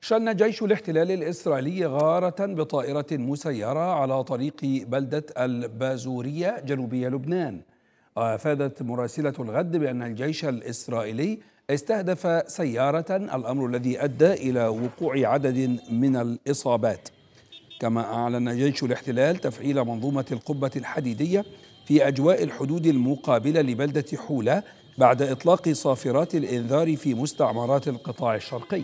شن جيش الاحتلال الإسرائيلي غارة بطائرة مسيرة على طريق بلدة البازورية جنوبي لبنان وأفادت مراسلة الغد بأن الجيش الإسرائيلي استهدف سيارة الأمر الذي أدى إلى وقوع عدد من الإصابات كما أعلن جيش الاحتلال تفعيل منظومة القبة الحديدية في أجواء الحدود المقابلة لبلدة حولة بعد إطلاق صافرات الإنذار في مستعمرات القطاع الشرقي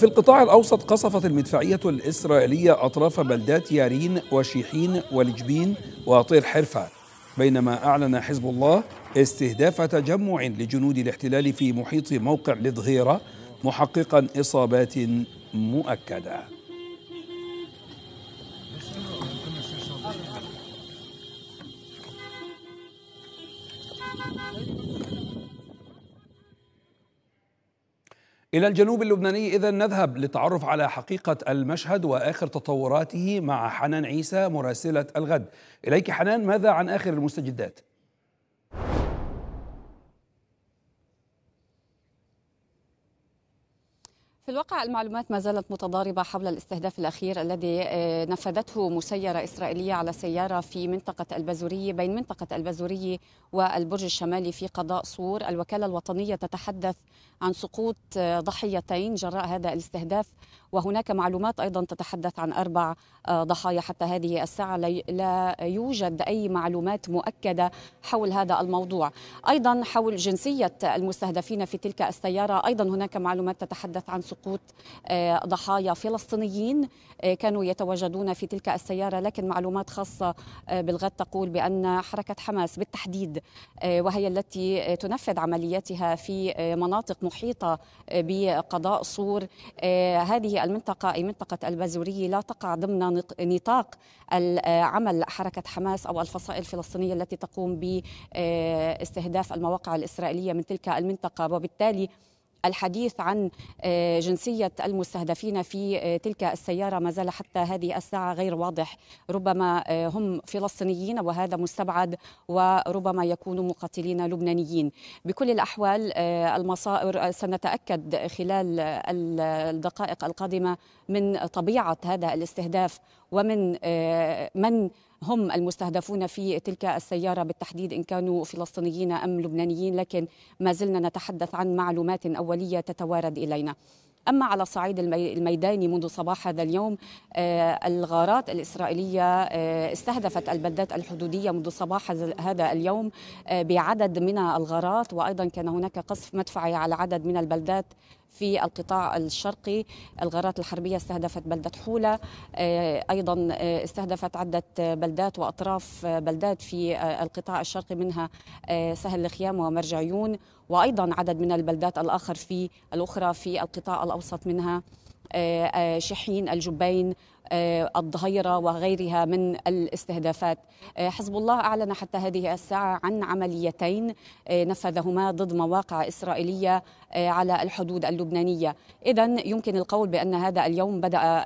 في القطاع الأوسط قصفت المدفعية الإسرائيلية أطراف بلدات يارين وشيحين ولجبين وطير حرفة بينما أعلن حزب الله استهداف تجمع لجنود الاحتلال في محيط موقع لظهيرة محققا إصابات مؤكده إلى الجنوب اللبناني إذا نذهب للتعرف على حقيقة المشهد وآخر تطوراته مع حنان عيسى مراسلة الغد إليك حنان ماذا عن آخر المستجدات؟ في الواقع المعلومات ما زالت متضاربة حول الاستهداف الأخير الذي آه، نفذته مسيرة إسرائيلية على سيارة في منطقة البزورية بين منطقة البزورية والبرج الشمالي في قضاء صور الوكالة الوطنية تتحدث عن سقوط آه، ضحيتين جراء هذا الاستهداف وهناك معلومات أيضا تتحدث عن أربع آه، ضحايا حتى هذه الساعة لا يوجد أي معلومات مؤكدة حول هذا الموضوع أيضا حول جنسية المستهدفين في تلك السيارة أيضا هناك معلومات تتحدث عن سقوط آه، ضحايا فلسطينيين آه، كانوا يتواجدون في تلك السيارة لكن معلومات خاصة بالغد تقول بأن حركة حماس بالتحديد وهي التي تنفذ عملياتها في مناطق محيطة بقضاء صور هذه المنطقة أي منطقة البازورية لا تقع ضمن نطاق عمل حركة حماس أو الفصائل الفلسطينية التي تقوم باستهداف آه، المواقع الإسرائيلية من تلك المنطقة وبالتالي الحديث عن آه، جنسية المستهدفين في آه، تلك السيارة ما زال حتى هذه الساعة غير واضح ربما آه، هم فلسطينيين وهذا مستبعد وربما يكونوا مقاتلين لبنانيين بكل الأحوال المصائر سنتأكد خلال الدقائق القادمة من طبيعة هذا الاستهداف ومن آه، من هم المستهدفون في تلك السيارة بالتحديد إن كانوا فلسطينيين أم لبنانيين لكن ما زلنا نتحدث عن معلومات أولية تتوارد إلينا أما على الصعيد الميداني منذ صباح هذا اليوم آه، الغارات الإسرائيلية آه، استهدفت البلدات الحدودية منذ صباح هذا اليوم بعدد من الغارات وأيضا كان هناك قصف مدفعي على عدد من البلدات في القطاع الشرقي الغارات الحربية استهدفت بلدة حولة آه، أيضا آه، استهدفت عدة بلدات وأطراف آه، بلدات في القطاع الشرقي منها سهل الخيام ومرج عيون وأيضا عدد من البلدات الآخر في الأخرى في القطاع الأوسط منها شحين الجبين آه، الظهيرة وغيرها من الاستهدافات آه، حزب الله أعلن حتى هذه الساعة عن عمليتين آه، نفذهما ضد مواقع إسرائيلية على الحدود اللبنانية إذا يمكن القول بأن هذا اليوم بدأ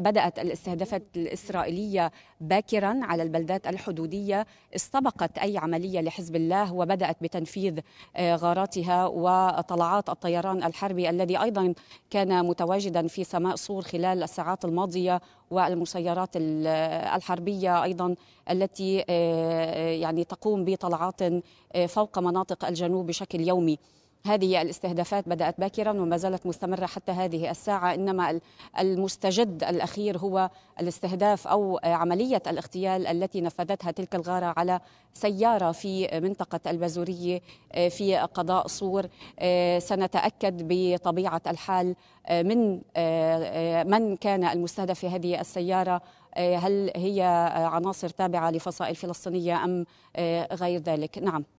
بدأت الاستهدافات الإسرائيلية باكرا على البلدات الحدودية استبقت أي عملية لحزب الله وبدأت بتنفيذ غاراتها وطلعات الطيران الحربي الذي أيضا كان متواجدا في سماء صور خلال الساعات الماضية والمسيرات الحربية أيضا التي آه، آه، يعني تقوم بطلعات آه، فوق مناطق الجنوب بشكل يومي هذه الاستهدافات بدأت باكرا وما زالت مستمرة حتى هذه الساعة إنما المستجد الأخير هو الاستهداف أو عملية الاغتيال التي نفذتها تلك الغارة على سيارة في منطقة البازورية آه، في قضاء صور آه، سنتأكد بطبيعة الحال آه، من من كان المستهدف في هذه السيارة هل هي عناصر تابعة لفصائل فلسطينية أم غير ذلك نعم